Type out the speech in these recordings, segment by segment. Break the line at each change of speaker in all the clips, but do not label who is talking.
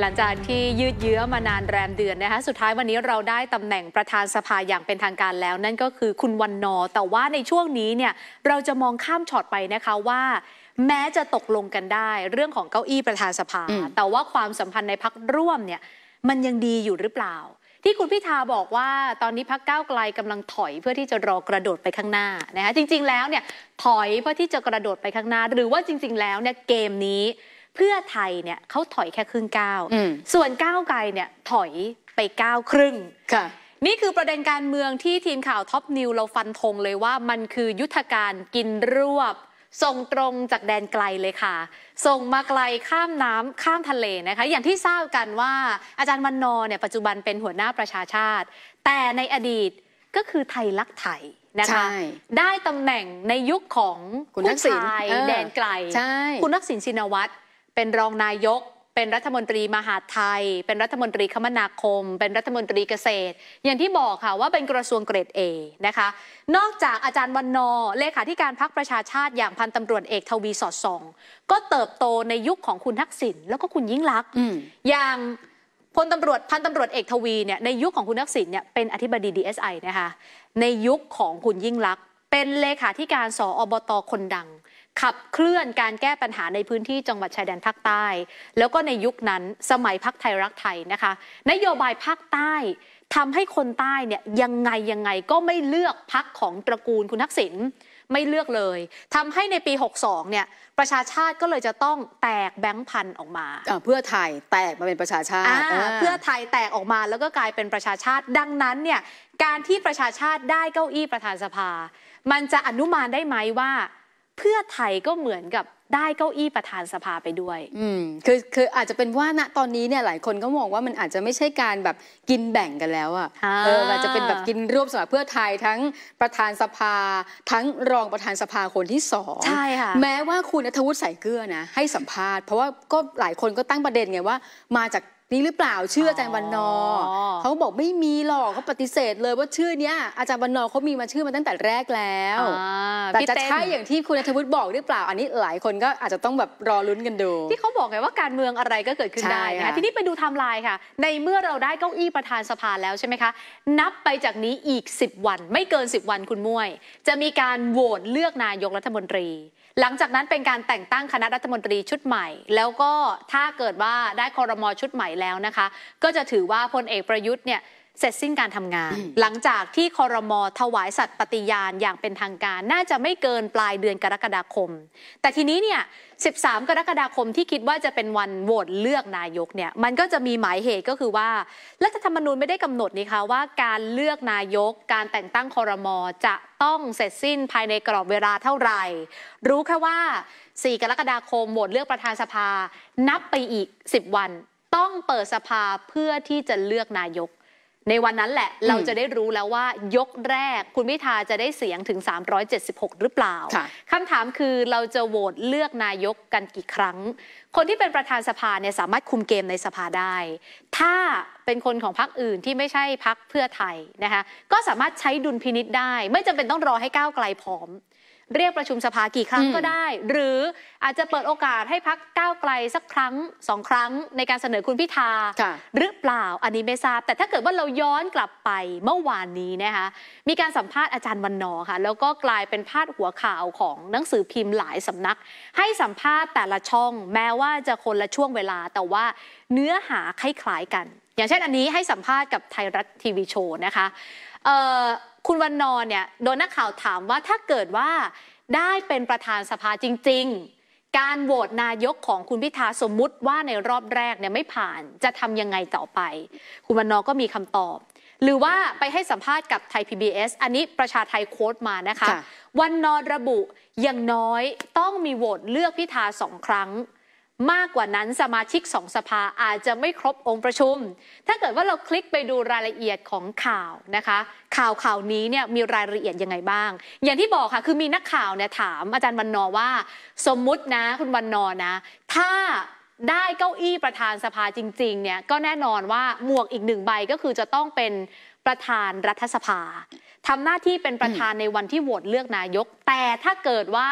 หลังจากที่ยืดเยื้อมานานแรมเดือนนะคะสุดท้ายวันนี้เรา
ได้ตำแหน่งประธานสภาอย่างเป็นทางการแล้วนั่นก็คือคุณวันนอแต่ว่าในช่วงนี้เนี่ยเราจะมองข้ามช็อตไปนะคะว่า แม้จะตกลงกันได้ เรื่องของเก้าอี้ประธานสภาแต่ว่าความสัมพันธ์ในพักร่วมเนี่ยมันยังดีอยู่หรือเปล่า ที่คุณพิธาบอกว่า ตอนนี้พักก้าวไกลกำลังถอยเพื่อที่จะรอกระโดดไปข้างหน้านะคะจริงๆแล้วเนี่ยถอยเพื่อที่จะกระโดดไปข้างหน้า หรือว่าจริง ๆ แล้วเนี่ยเกมนี้เพื่อไทยเนี่ยเขาถอยแค่ครึ่งก้าว ส่วนก้าวไกลเนี่ยถอยไปก้าวครึ่ง ค่ะ นี่คือประเด็นการเมืองที่ทีมข่าวท็อปนิวเราฟันธงเลยว่ามันคือยุทธการกินรวบส่งตรงจากแดนไกลเลยค่ะ ส่งมาไกลข้ามน้ำข้ามทะเลนะคะ อย่างที่ทราบกันว่า อาจารย์วันนอเนี่ยปัจจุบันเป็นหัวหน้าประชาชาติ แต่ในอดีตก็คือไทยลักไทยนะคะได้ตำแหน่งในยุคของคุณทักษิณแดนไกล คุณทักษิณชินวัตรเป็นรองนายก เป็นรัฐมนตรีมหาไทย เป็นรัฐมนตรีคมนาคม เป็นรัฐมนตรีเกษตร อย่างที่บอกค่ะว่าเป็นกระทรวงเกรดเอนะคะ นอกจากอาจารย์วันนอเลขาธิการพักประชาชาติอย่างพันตำรวจเอกทวีสอดส่อง ก็เติบโตในยุคของคุณทักษิณแล้วก็คุณยิ่งลักษณ์อย่างพลตำรวจพันตำรวจเอกทวีเนี่ยในยุคของคุณทักษิณเนี่ยเป็นอธิบดี DSI นะคะ ในยุคของคุณยิ่งลักษณ์เป็นเลขาธิการสออบตคนดังขับเคลื่อนการแก้ปัญหาในพื้นที่จังหวัดชายแดนภาคใต้ แล้วก็ในยุคนั้นสมัยพักไทยรักไทยนะคะ นโยบายภาคใต้ทำให้คนใต้เนี่ยยังไงยังไงก็ไม่เลือกพักของตระกูลคุณทักษิณไม่เลือกเลย ทำให้ในปี 62เนี่ยประชาชาติก็เลยจะต้องแตกแบงค์พันออกมา
เพื่อไทยแตกมาเป็นประชาชาติ
เพื่อไทยแตกออกมาแล้วก็กลายเป็นประชาชาติ ดังนั้นเนี่ยการที่ประชาชาติได้เก้าอี้ประธานสภา มันจะอนุมานได้ไหมว่าเพื่อไทยก็เหมือนกับได้เก้าอี้ประธานสภาไปด้วย
อืมคือคืออาจจะเป็นว่าณตอนนี้เนี่ยหลายคนก็มองว่ามันอาจจะไม่ใช่การแบบกินแบ่งกันแล้วอะ่ะเอออาจจะเป็นแบบกินรวบสำหรับเพื่อไทยทั้งประธานสภา ทั้งรองประธานสภาคนที่สองใช่ค่ะ แม้ว่าคุณนัทวุฒิใส่เกลือนะให้สัมภาษณ์เพราะว่าก็หลายคนก็ตั้งประเด็นไงว่ามาจากนี้หรือเปล่าชื่ออาจารย์วันนอเขาบอกไม่มีหรอกเขาปฏิเสธ เลยว่าชื่อเนี้ยอาจารย์วันนอเขามีมาชื่อมาตั้งแต่แรกแล้วแต่จะใช่อย่างที่คุณธวุฒิบอกหรือเปล่า อันนี้หลายคนก็อาจจะต้องแบบรอลุ้นกันดู ที่เขาบอกไงว่ากา
รเมืองอะไรก็เกิดขึ้นได้นะทีนี้ไปดูไทม์ไลน์ค่ะ ในเมื่อเราได้เก้าอี้ประธานสภาแล้วใช่ไหมคะนับไปจากนี้อีก 10 วัน ไม่เกิน 10 วันคุณมุ้ยจะมีการโหวตเลือกนายกรัฐมนตรีหลังจากนั้นเป็นการแต่งตั้งคณะรัฐมนตรีชุดใหม่ แล้วก็ถ้าเกิดว่าได้คอรมอชุดใหม่แล้วนะคะก็จะถือว่าพลเอกประยุทธ์เนี่ยเสร็จสิ้นการทำงาน หลังจากที่คอรมอถวายสัตย์ปฏิญาณอย่างเป็นทางการ น่าจะไม่เกินปลายเดือนกรกฎาคม แต่ทีนี้เนี่ย13 กรกฎาคมที่คิดว่าจะเป็นวันโหวตเลือกนายกเนี่ยมันก็จะมีหมายเหตุก็คือว่ารัฐธรรมนูญไม่ได้กำหนดนี่คะว่าการเลือกนายกการแต่งตั้งคอรมอจะต้องเสร็จสิ้นภายในกรอบเวลาเท่าไหร่ รู้แค่ว่า 4 กรกฎาคมโหวตเลือกประธานสภานับไปอีก 10 วัน ต้องเปิดสภาเพื่อที่จะเลือกนายกในวันนั้นแหละเราจะได้รู้แล้วว่า ยกแรกคุณพิธาจะได้เสียงถึง 376 หรือเปล่าคำถามคือเราจะโหวตเลือกนายกกันกี่ครั้ง คนที่เป็นประธานสภาเนี่ยสามารถคุมเกมในสภาได้ ถ้าเป็นคนของพรรคอื่นที่ไม่ใช่พรรคเพื่อไทยนะคะก็สามารถใช้ดุลพินิษได้ ไม่จำเป็นต้องรอให้ก้าวไกลพร้อมเรียกประชุมสภากี่ครั้งก็ได้ หรืออาจจะเปิดโอกาสให้พักก้าวไกลสักครั้งสองครั้งในการเสนอคุณพิธาหรือเปล่าอันนี้ไม่ทราบ แต่ถ้าเกิดว่าเราย้อนกลับไปเมื่อวานนี้นะคะมีการสัมภาษณ์อาจารย์วันนอค่ะแล้วก็กลายเป็นพาดหัวข่าวของหนังสือพิมพ์หลายสำนัก ให้สัมภาษณ์แต่ละช่อง แม้ว่าจะคนละช่วงเวลาแต่ว่าเนื้อหาคล้ายๆกัน อย่างเช่นอันนี้ให้สัมภาษณ์กับไทยรัฐทีวีโชว์นะคะคุณวันนอนเนี่ยโดนนักข่าวถามว่าถ้าเกิดว่าได้เป็นประธานสภาจริง ๆ การโหวตนายกของคุณพิธาสมมุติว่าในรอบแรกเนี่ยไม่ผ่านจะทำยังไงต่อไป คุณวันนอก็มีคำตอบ หรือว่าไปให้สัมภาษณ์กับไทย PBS อันนี้ประชาไทยโค้ดมานะคะวันนอนระบุอย่างน้อยต้องมีโหวตเลือกพิธาสองครั้งมากกว่านั้นสมาชิกสองสภาอาจจะไม่ครบองค์ประชุม ถ้าเกิดว่าเราคลิกไปดูรายละเอียดของข่าวนะคะข่าวข่าวนี้เนี่ยมีรายละเอียดยังไงบ้าง อย่างที่บอกค่ะ คือมีนักข่าวเนี่ยถามอาจารย์วันนอว่าสมมุตินะคุณวันนอนะถ้าได้เก้าอี้ประธานสภาจริงๆเนี่ยก็แน่นอนว่าหมวกอีกหนึ่งใบก็คือจะต้องเป็นประธานรัฐสภาทำหน้าที่เป็นประธานในวันที่โหวตเลือกนายก แต่ถ้าเกิดว่า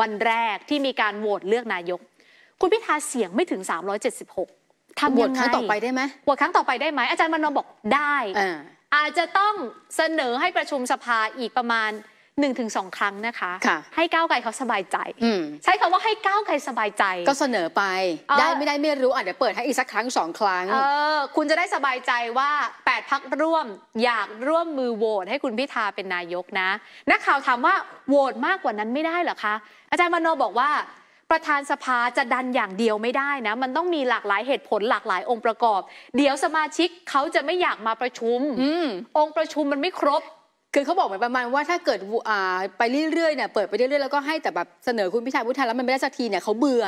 วันแรกที่มีการโหวตเลือกนายกคุณพิธาเสียงไม่ถึง376ทำยังไงครั้งต่อไปได้ไหมบวครั้งต่อไปได้ไหม อาจารย์มนนบอกได้อาจจะต้องเสนอให้ประชุมสภาอีกประมาณหนึ่งถึงสองครั้งนะคะคะให้ก้าวไกลเขาสบายใจ ใช้คำว่าให้ก้าวไกลสบายใจ ก็เส
นอไป ได้ไม่ได้ไม่รู้อ่ะเดี๋ยวเปิดให้อีกสักครั้งสองครั้ง เออ คุณจะได้สบาย
ใจว่า8ปดพักร่วมอยากร่วมมือโหวตให้คุณพิธาเป็นนายกนะ นักข่าวถามว่าโหวตมากกว่านั้นไม่ได้หรอคะ อาจารย์มโนบอกว่าประธานสภาจะดันอย่างเดียวไม่ได้นะ มันต้องมีหลากหลายเหตุผลหลากหลาย องค์ประกอบ เดี๋ยวสมาชิกเขาจะไม่อยากมาประชุมอ
มองค์ประชุมมันไม่ครบ คือเขาบอกเหมือนประมาณว่าถ้าเกิดไปเรื่อยๆเนี่ยเปิดไปเรื่อยๆแล้วก็ให้แต่แบบเสนอคุณพิธาพุทธาแล้วมันไม่ได้สักทีเนี่ยเขาเบื่อ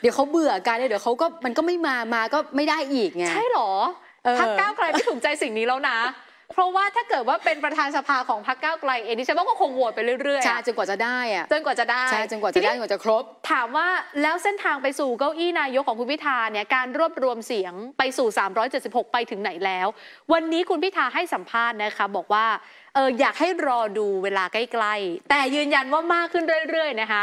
เดี๋ยวเขาเบื่อการเดี๋ยวเขาก็มันก็ไม่มามาก็ไม่ได้อีกไง ใช่หรอพักก้าวครไม่ถูกใจสิ่งนี้แล้วนะเพราะว่าถ้าเกิดว่าเป็นประธานสภาของพรรคก้าวไกลเองดิฉันว่าก็คงโหวตไปเรื่อยๆใช่จนกว่าจะไ
ด้อะจนกว่าจะได้ ใช่จนกว่าจะได้จนกว่าจะครบ ถามว่าแล้วเส้นทางไปสู่เก้าอี้นายกของคุณพิธาเนี่ยการรวบรวมเสียงไปสู่ 376 ไปถึงไหนแล้ว วันนี้คุณพิธาให้สัมภาษณ์นะคะบอกว่าเอออยากให้รอดูเวลาใกล้ๆแต่ยืนยันว่า
มากขึ้นเรื่อยๆนะคะ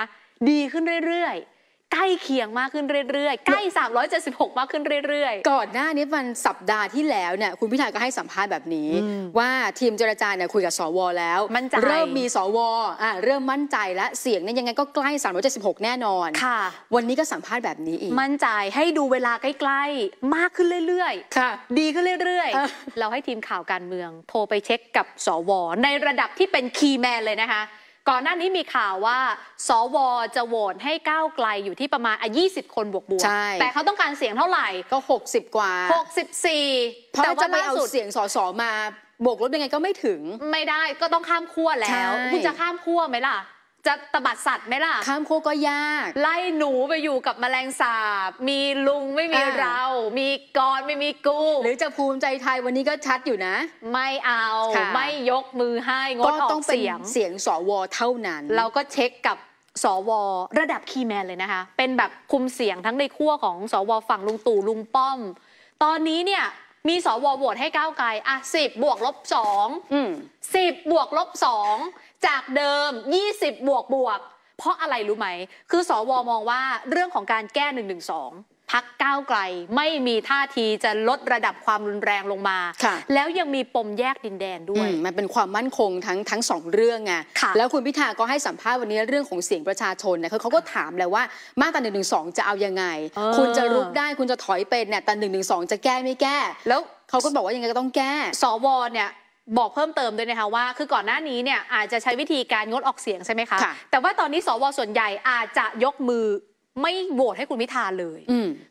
ดีขึ้นเรื่อยๆใกล้เคียงมากขึ้นเรื่อยๆ ใกล้376มากขึ้นเรื่อย ๆ ก่อนหน้านี้วันสัปดาห์ที่แล้วเนี่ยคุณพิธาก็ให้สัมภาษณ์แบบนี้ว่าทีมเจรจาเนี่ยคุยกับสว แล้วมันเริ่มมีสวอ่าเริ่มมั่นใจและเสียงเนี่ยยังไงก็ใกล้376แน่นอนค่ะ วันนี้ก็สัมภาษณ์แบบนี้อีกมั่นใจให้ดูเวลาใกล้ๆมากขึ้นเรื่อยๆค่ะ ดีขึ้นเรื่อยๆ เราให้ทีมข่าวการ
เมืองโทรไปเช็คกับสว ในระดับที่เป็นคีย์แมนเลยนะคะก่อนหน้านี้มีข่าวว่าสวจะโหวตให้ก้าวไกลอยู่ที่ประมาณอ่ะ20 คนบวกบวกใช่แต่เขาต้องการเสียงเท่าไหร่ก็ 60 กว่า 64 เพราะจะไป่เอาเสียงสสมาบวกลบยังไงก็ไม่ถึง ไม่ได้ก็ต้องข้ามขั้วแล้ว คุณจะข้ามขั้วไหมล่ะจะตบัดสัตว์ไหมล่ะ ข้ามโคก็ยาก ไล่หนูไปอยู่กับแมลงสาบ มีล
ุงไม่มีเรา มีกอนไม่มีกูหรือจะภูมิใจไทยวันนี้ก็ชัดอยู่นะ ไม่เอา ไม่ยกมือให้งกดอต้อกงเป็นเสียง เสียงสวเท่านั้น เราก็
เช็คกับสวระดับคีย์แมนเลยนะคะ เป็นแบบคุมเสียงทั้งในขั้วของสวฝั่งลุงตู่ลุงป้อม ตอนนี้เนี่ยมีสวโหวตให้ก้าวไกลอ่ะสิบบวกลบสองสิบบวกลบสองจากเดิมยี่สิบบวกบวก เพราะอะไรรู้ไหมคือสวมองว่าเรื่องของการแก้หนึ่งหนึ่งสองพักก้าวไกลไม่มีท่าทีจะลดระดับความรุนแรงลงมาแล้วยังมีปม
แยกดินแดนด้วย มันเป็นความมั่นคงทั้งทั้งสองเรื่องไงแล้วคุณพิธาก็ให้สัมภาษณ์วันนี้เรื่องของเสียงประชาชนเนี่ยเขาก็ถามแหละว่ามาตราหนึ่งหนึ่งสองจะเอายังไง คุณจะรุกได้คุณจะถอยเป็นเนี่ยแต่หนึ่งหนึ่งสองจะแก้ไม่แก้ แล้วเขาก็บอกว่ายังไงก็ต้องแก้ สวเนี่ยบอกเพิ่มเติมด้วยนะคะว่า คือก่อนหน้านี้เนี่ยอาจจะใช้วิธีการงดออกเสียงใช่ไหมคะ
แต่ว่าตอนนี้สวส่วนใหญ่อาจจะยกมือไม่โหวตให้คุณพิธาเลย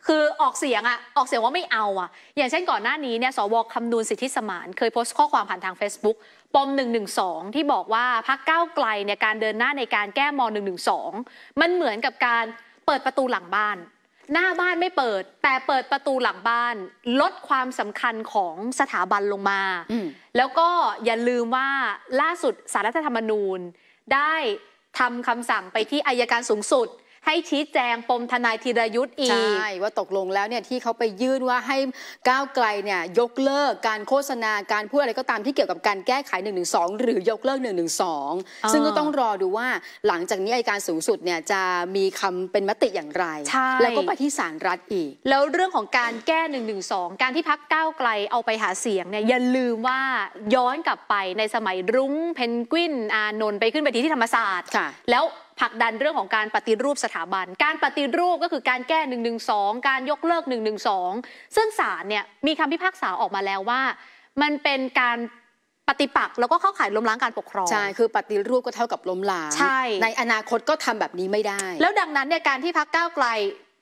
คือออกเสียงอะออกเสียงว่าไม่เอาอะอย่างเช่นก่อนหน้านี้เนี่ยสวคำนูนสิทธิสมาน เคยโพสต์ข้อความผ่านทาง Facebook ปม112ที่บอกว่าพักก้าวไกลเนี่ยการเดินหน้าในการแก้ม112 มันเหมือนกับการเปิดประตูหลังบ้าน หน้าบ้านไม่เปิดแต่เปิดประตูหลังบ้านลดความสำคัญของสถาบันลงมาแล้วก็อย่าลืมว่าล่าสุดสารรัฐธรรมนูญได้ท
ำคำสั่งไปที่อายการสูงสุดให้ชี้แจงปมทนายธีรยุทธ์อีกใช่ว่าตกลงแล้วเนี่ย ที่เขาไปยื่นว่าให้ก้าวไกลเนี่ย ยกเลิกการโฆษณาการพูดอะไรก็ตามที่เกี่ยวกับการแก้ไข1นึหรือยกเลิก1นึซึ่งก็ต้องรอดูว่าหลังจากนี้ ไอการสูงสุดเนี่ย จะมีคำเป็นมติอย่างไร แล้วก็ไปที่ศาลรัฐอีก แล้วเรื่องของการแก้1นึการที่พักก้าวไกลเอาไปหาเสียงเนี่ยอย่าลืมว่า
ย้อนกลับไปในสมัยรุ้งเพนกวินอานนท์ไปขึ้นไปที่ที่ธรรมศาสตร์แล้วผลักดันเรื่องของการปฏิรูปสถาบัน การปฏิรูปก็คือการแก้1นึการยกเลิก1นึซึ่งศาลเนี่ยมีคำพิพากษาออกมาแล้วว่า มันเป็นการ
ปฏิปักษ์แล้วก็เข้าข่ายล้มล้างการปกครอง ใช่ คือปฏิรูปก็เท่ากับล้มล้างใช่ ในอนาคตก็ทำแบบนี้ไม่ได้ แ
ล้วดังนั้นเนี่ยการที่พักก้าวไกล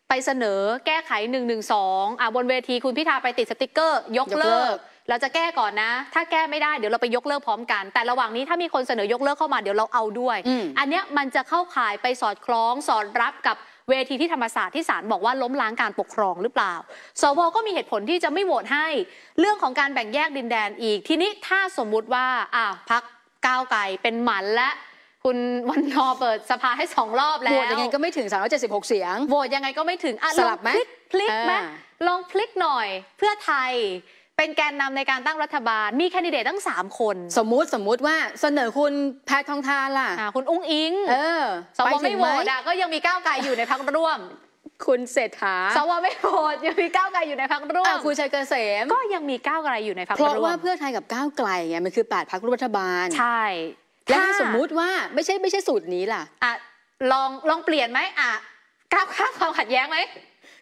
ไปเสนอแก้ไข 1 1 2 อ่าบนเวทีคุณพิธาไปติดสติกเกอร์ ยกยกเลิกลกเราจะแก้ก่อนนะ ถ้าแก้ไม่ได้เดี๋ยวเราไปยกเลิกพร้อมกัน แต่ระหว่างนี้ถ้ามีคนเสนอยกเลิกเข้ามา เดี๋ยวเราเอาด้วย อันนี้มันจะเข้าข่ายไปสอดคล้องสอดรับกับเวทีที่ธรรมศาสตร์ที่ศาลบอกว่าล้มล้างการปกครองหรือเปล่าสวก็มีเหตุผลที่จะไม่โหวตให้เรื่องของการแบ่งแยกดินแดนอีก ทีนี้ถ้าสมมุติว่าอ่าพักก้าวไกลเป็นหมันและ คุณวันนอเปิดสภาให้สองรอบแล้วโหวตยังไงก็ไ
ม่ถึง376 เสียง โหวตยังไงก็ไม่ถึงอ่ะสลับไหมพลิกไหม
ลองพลิกหน่อยเพื่อไทยเป็นแกนนำในการตั้งรัฐบาลมีแคนดิเด
ตตั้ง 3 คน สมมุติสมมุติว่าเสนอคุณแพททองทานล่ะคุณอุ้งอิง เออ สวไม่โหวต
ก็ยังมีก้าวไกลอยู่ในพ
ักร่วมคุณเศรษฐาสวไม่โหว
ตยังมีก้าวไกลอยู่ในพักร่วมคุณชัยเกษมก็ยังมีก้าวไกลอยู่ในพักร่วมเพราะว่า
เพื่อไทยกับก้าวไกลไงมันคือแปดพักร่วมรัฐบาล ใช่ แล้วสมมุติว่าไม่ใช่ไม่ใช่สูตรนี้ล่ะ
อ่ะลองลองเปลี่ยนไหมอ่ะก้าวข้ามความขัดแย้งไหม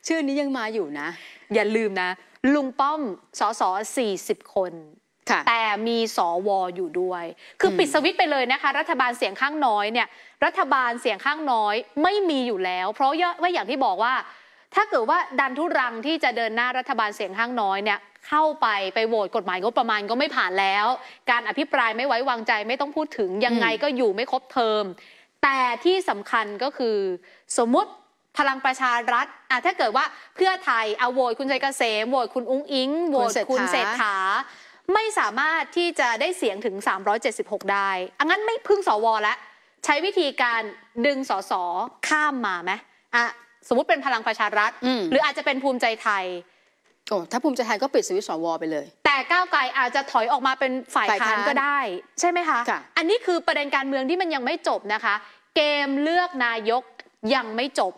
ชื่อนี้ยังมาอยู่นะ อย่าลืมนะลุงป้อมสสสี่สิบคนแต่มีสอวออยู่ด้วย คือปิดสวิตไปเลยนะคะรัฐบาลเสียงข้างน้อยเนี่ยรัฐบาลเสียงข้างน้อยไม่มีอยู่แล้ว เพราะว่าอย่างที่บอกว่า ถ้าเกิดว่าดันทุรังที่จะเดินหน้ารัฐบาลเสียงข้างน้อยเนี่ยเข้าไปไปโหวตกฎหมายงบประมาณก็ไม่ผ่านแล้ว การอภิปรายไม่ไว้วางใจไม่ต้องพูดถึงยังไงก็อยู่ไม่ครบเทอมแต่ที่สำคัญก็คือสมมติพลังประชารัฐถ้าเกิดว่าเพื่อไทยเอาโหวตคุณชัยเกษมโหวตคุณอุ้งอิง โหวตคุณเศรษฐา ไม่สามารถที่จะได้เสียงถึง 376 ได้ งั้นไม่พึ่งสวแล้วใช้วิธีการดึงสสข้ามมาไหมอ่ะสมมติเป็นพลังประชารัฐหรืออาจจะเป็นภูมิใจไทย
โอ้ถ้าภูมิใจไทยก็ปิดสวิตสวไปเลย
แต่ก้าวไกลอาจจะถอยออกมาเป็นฝ่ายค้านก็ได้ใช่ไหมคะคะอันนี้คือประเด็นการเมืองที่มันยังไม่จบนะคะ เกมเลือกนายกยังไม่จบ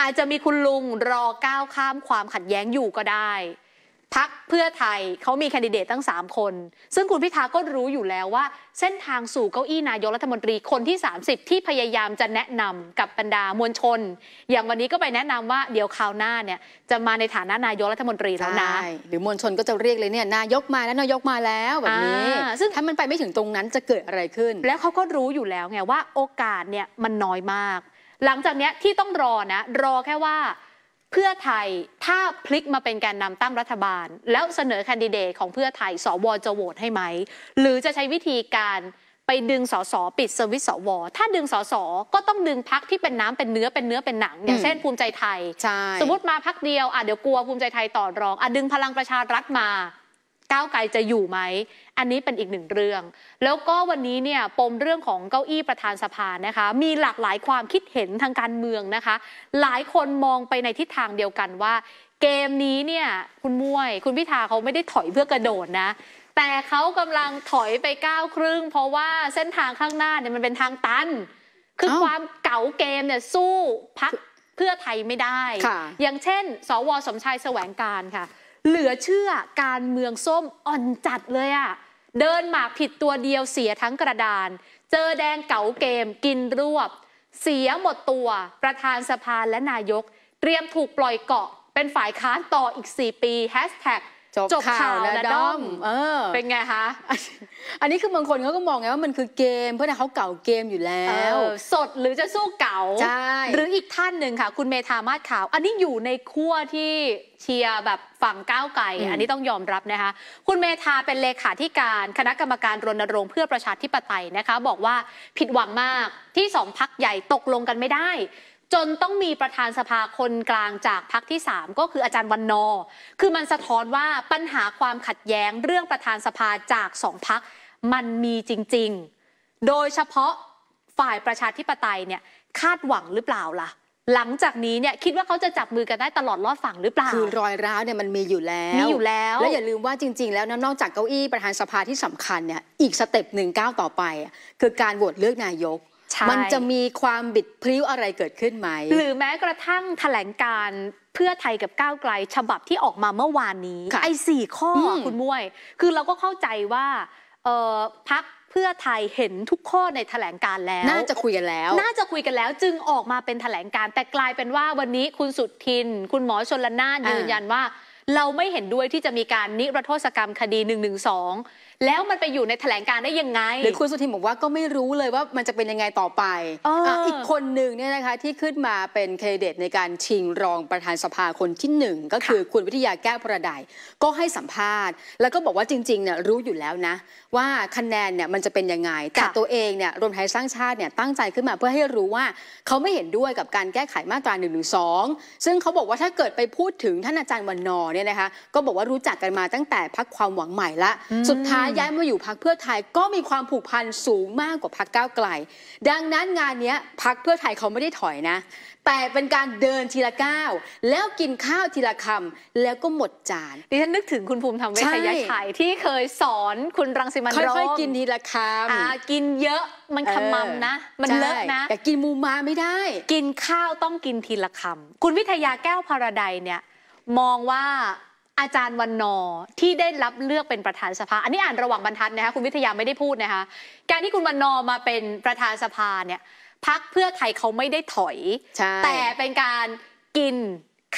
อาจจะมีคุณลุงรอก้าวข้ามความขัดแย้งอยู่ก็ได้พักเพื่อไทยเขามีแคนดิเดตตั้ง 3 คน ซึ่งคุณพิธาก็รู้อยู่แล้วว่า เส้นทางสู่เก้าอี้นายกรัฐมนตรีคนที่ 30 ที่พยายามจะแนะนำกับบรรดามวลชน อย่างวันนี้ก็ไปแนะนำว่าเดี๋ยวคราวหน้าเนี่ยจะมาใน
ฐานะนายกรัฐมนตรีแล้วนะหรือมวลชนก็จะเรียกเลยเนี่ยนายกมาแล้วนายกมาแล้วแบบนี้ซึ่งถ้ามันไปไม่ถึงตรงนั้นจะเกิดอะไรขึ้น แล้วเขาก็รู้อยู่แล้วไงว่าโอกาสเนี่ยมัน
น้อยมากหลังจากนี้ที่ต้องรอนะรอแค่ว่า เพื่อไทยถ้าพลิกมาเป็นแกนนำตั้งรัฐบาล แล้วเสนอแคนดิเดตของเพื่อไทยสวจะโหวตให้ไหมหรือจะใช้วิธีการไปดึงสสปิดสวิตสวถ้าดึงสสก็ต้องดึงพักที่เป็นน้ำเป็นเนื้อเป็นเนื้อเป็นหนัง อย่างเช่นภูมิใจไทยสมมติมาพักเดียวอ่ะเดี๋ยวกลัวภูมิใจไทยต่อรองอ่ะดึงพลังประชารัฐมาก้าวไกลจะอยู่ไหม อันนี้เป็นอีกหนึ่งเรื่อง แล้วก็วันนี้เนี่ยปมเรื่องของเก้าอี้ประธานสภานะคะ มีหลากหลายความคิดเห็นทางการเมืองนะคะ หลายคนมองไปในทิศทางเดียวกันว่า เกมนี้เนี่ยคุณมวย คุณพิธาเขาไม่ได้ถอยเพื่อกระโดดนะ แต่เขากำลังถอยไปก้าวครึ่ง เพราะว่าเส้นทางข้างหน้าเนี่ยมันเป็นทางตัน คือความเก่าเกมเนี่ยสู้พักเพื่อไทยไม่ได้ อย่างเช่น สวสมชายแสวงการค่ะเหลือเชื่อการเมืองส้มอ่อนจัดเลยอ่ะเดินหมากผิดตัวเดียวเสียทั้งกระดานเจอแดงเก๋าเกมกินรวบ เสียหมดตัว ประธานสภาและนายก เตรียมถูกปล่อยเกาะ เป็นฝ่ายค้านต่ออีก 4 ปีแฮชแท็กจบข่าวแล้วด้อม เออ เป็นไงคะ
อันนี้คือบางคนเขาก็มองไงว่ามันคือเกม เพราะนเขาเก่าเกมอยู่แล้ว สดหรือจะ
สู้เก่าใช่หรืออีกท่านหนึ่งค่ะ คุณเมธามาศขาว อันนี้อยู่ในขั้วที่เชียร์แบบฝั่งก้าวไกลอันนี้ต้องยอมรับนะคะ คุณเมธาเป็นเลขาธิการ คณะกรรมการรณรงค์เพื่อประชาธิปไตยนะคะ บอกว่าผิดหวังมากที่สองพักใหญ่ตกลงกันไม่ได้จนต้องมีประธานสภาคนกลางจากพักที่ 3 ก็คืออาจารย์วันนอคือมันสะท้อนว่าปัญหาความขัดแย้งเรื่องประธานสภาจากสองพักมันมีจริงๆ โดยเฉพาะฝ่ายประชาธิปไตยเนี่ย
คาดหวังหรือเปล่าล่ะ หลังจากนี้เนี่ยคิดว่าเขาจะจับมือกันได้ตลอดรอดฝั่งหรือเปล่าคือรอยร้าวเนี่ยมันมีอยู่แล้วมีอยู่แล้วแล้ว อย่าลืมว่าจริงๆ แล้วนอกจากเก้าอี้ประธานสภาที่สำคัญเนี่ยอีกสเต็ปหนึ่งก้าวต่อไป คือการโหวตเลือกนายกมันจะมีความบิดพลิ้วอะไรเกิดขึ้นไหมหรื
อแม้กระทั่งถแถลงการเพื่อไทยกับก้าวไกลฉบับที่ออกมาเมื่อวานนี้ ไอ้สี่ข้อคุณมวย คือเราก็เข้าใจว่าพักเพื่อไทยเห็นทุกข้อในแถลงการแล้วน่าจะคุยกันแล้ว น่าจะคุยกันแล้ว จึงออกมาเป็นแถลงการ แต่กลายเป็นว่าวันนี้คุณสุดทิน คุณหมอชนละนานยืนยันว่าเราไม่เห็นด้วยที่จะมีการนิรโทษกรรมคดี1นึแล้วมันไปอยู่ในแถลงการได้ยังไงหรือคุณสุ
ธินบอกว่าก็ไม่รู้เลยว่ามันจะเป็นยังไงต่อไปออีกคนหนึ่งเนี่ยนะคะที่ขึ้นมาเป็นเครดิตในการชิงรองประธานสภาคนที่หนึ่งก็คือคุณวิทยาแก้วประดายก็ให้สัมภาษณ์แล้วก็บอกว่าจริงๆเนี่ยรู้อยู่แล้วนะ ว่าคะแนนเนี่ยมันจะเป็นยังไงแต่ตัวเองเนี่ยรวมไทยสร้างชาติเนี่ยตั้งใจขึ้นมาเพื่อให้รู้ว่าเขาไม่เห็นด้วยกับการแก้ไขมาตรา1นึซึ่งเขาบอกว่าถ้าเกิดไปพูดถึงท่านอาจารย์วันนอเนี่ยนะคะก็บอกว่ารู้จักกันมาตั้งแต่พักความหวังใหม่ละสุดท้ายย้ายมาอยู่พักเพื่อไทยก็มีความผูกพันสูงมากกว่าพักก้าวไกลดังนั้นงานนี้พักเพื่อไทยเขาไม่ได้ถอยนะ แต่เป็นการเดินทีละก้าวแล้วกินข้าวทีละคำแล้วก็หมดจานดิฉันนึกถึงคุณภูมิธรรมเวชยชัยที่เคยสอนคุณ
รังสิมันโรมค่อยๆกินทีละคำกินเยอะมันขมัมนะ มันเลอะนะแต่กินมูมาไม่ได้ กินข้าวต้องกินทีละคำคุณวิทยาแก้วพาราไดเนี่ยมองว่าอาจารย์วันนอที่ได้รับเลือกเป็นประธานสภาอันนี้อ่านระหว่างบรรทัดนะคะคุณวิทยาไม่ได้พูดนะคะ การที่คุณวันนอมาเป็นประธานสภาเนี่ยพักเพื่อไทยเขาไม่ได้ถอย แต่เป็นการกิน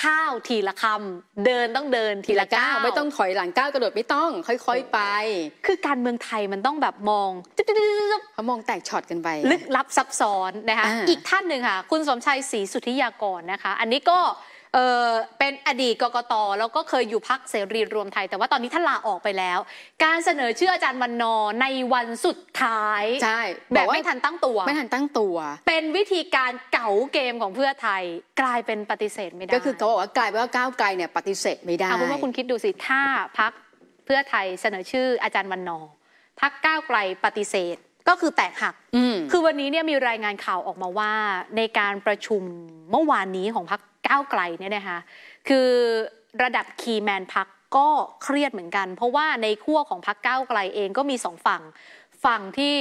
ข้าวทีละคำ
เดินต้องเดินทีละก้าวไม่ต้องถอยหลังก้าวกระโดดไม่ต้อง ค่อย ๆไป คือการเมืองไทยมันต้องแบบมองเขามองแตกช็อตกันไปลึกลับซับซ้อนนะคะอีก
ท่านหนึ่งค่ะคุณสมชัยศรีสุธิยากรนะคะอันนี้ก็เป็นอดีตกกตแล้วก็เคยอยู่พักเสรีรวมไทย แต่ว่าตอนนี้ท่านลาออกไปแล้ว การเสนอชื่ออาจารย์วันนอในวันสุดท้ายใช่แบบไม่ทันตั้งตัวไม่ทันตั้งตัว เป็นวิธีการเก่าเกมของเพื่อไทยกลายเป็นปฏิเสธไม่ได้ก็คือเ
ขาบอกว่ากลายเป็นว่าก้าวไกลเนี่ยปฏิเสธไม่ได้เอาเป็นว่าคุณค
ิดดูสิถ้าพักเพื่อไทยเสนอชื่ออาจารย์วันนอพักก้าวไกลปฏิเสธก็คือแตกหักคือวันนี้เนี่ยมีรายงานข่าวออกมาว่า ในการประชุมเมื่อวานนี้ของพักก้าวไกลเนี่ยนะคะคือระดับคีแมนพักก็เครียดเหมือนกันเพราะว่าในขั้วของพักก้าวไกลเองก็มีสองฝั่งฝั่งที่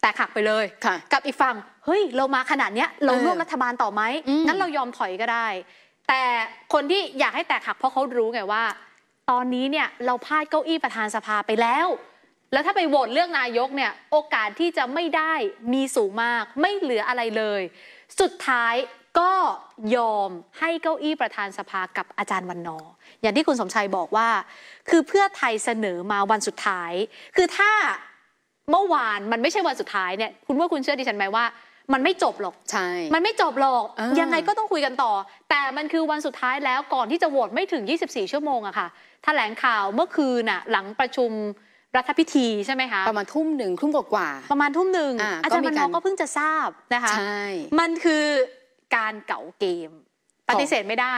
แตกหักไปเลยกับอีกฝั่งเฮ้ยเรามาขนาดเนี้ยเราร่วมรัฐบาลต่อไหมนั้นเรายอมถอยก็ได้ แต่คนที่อยากให้แตกหักเพราะเขารู้ไงว่าตอนนี้เนี่ยเราพลาดเก้าอี้ประธานสภาไปแล้ว แล้วถ้าไปโหวตเรื่องนายกเนี่ยโอกาสที่จะไม่ได้มีสูงมากไม่เหลืออะไรเลย สุดท้ายก็ ยอมให้เก้าอี้ประธานสภากับอาจารย์วันนออย่างที่คุณสมชัยบอกว่า คือเพื่อไทยเสนอมาวันสุดท้าย คือถ้าเมื่อวานมันไม่ใช่วันสุดท้ายเนี่ย คุณว่าคุณเชื่อดิฉันไหมว่า มันไม่จบหรอก ใช่ มันไม่จบหรอก ยังไงก็ต้องคุยกันต่อ แต่มันคือวันสุดท้ายแล้วก่อนที่จะโหวตไม่ถึง24ชั่วโมงอะค่ะแถลงข่าวเมื่อคืนอะหลังประชุมรัฐพิธีใช่ไหมคะประมาณทุ่มหนึ่งทุ่มกว่าประมาณทุ่มหนึ่งอาจารย์มนอก็เพิ่งจะทราบนะคะใช่มันคือการเก่าเกม ปฏิเสธไม่ได้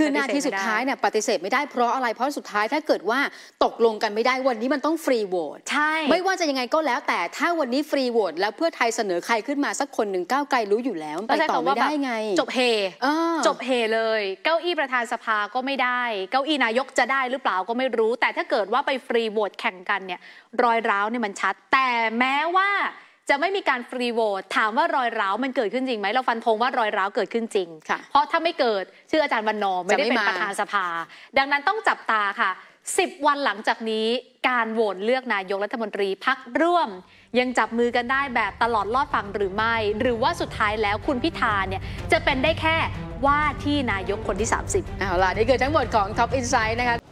คือนาทีสุดท้ายเนี
่ยปฏิเสธไม่ได้เพราะอะไรเพราะสุดท้ายถ้าเกิดว่าตกลงกันไม่ได้วันนี้มันต้องฟรีโหวตใช่ไม่ว่าจะยังไงก็แล้วแต่ถ้าวันนี้ฟรีโหวตแล้วเพื่อไทยเสนอใครขึ้นมาสักคนหนึ่งก้าวไกลรู้อยู่แล้วไปต่อไม่ได้ไงจบ
เฮจบเฮเลย เก้าอี้ประธานสภาก็ไม่ได้ เก้าอี้นายกจะได้หรือเปล่าก็ไม่รู้ แต่ถ้าเกิดว่าไปฟรีโหวตแข่งกันเนี่ย รอยร้าวเนี่ยมันชัด แต่แม้ว่าจะไม่มีการฟรีโหวตถามว่ารอยร้าวมันเกิดขึ้นจริงไหมเราฟันธงว่ารอยร้าวเกิดขึ้นจริงเพราะถ้าไม่เกิดชื่ออาจารย์วันนอไม่ได้เป็นประธานสภา ดังนั้นต้องจับตาค่ะ 10 วันหลังจากนี้การโหวตเลือกนายกรัฐมนตรีพักร่วมยังจับมือกันได้แบบตลอดรอดฟังหรือไม่ หรือว่าสุดท้ายแล้วคุณพิธาเนี่ยจะเป็นได้แค่ว่าที่นายกคนที่ 30เอาล่ะนี่คือทั้งหมดของ Top Insight
นะคะ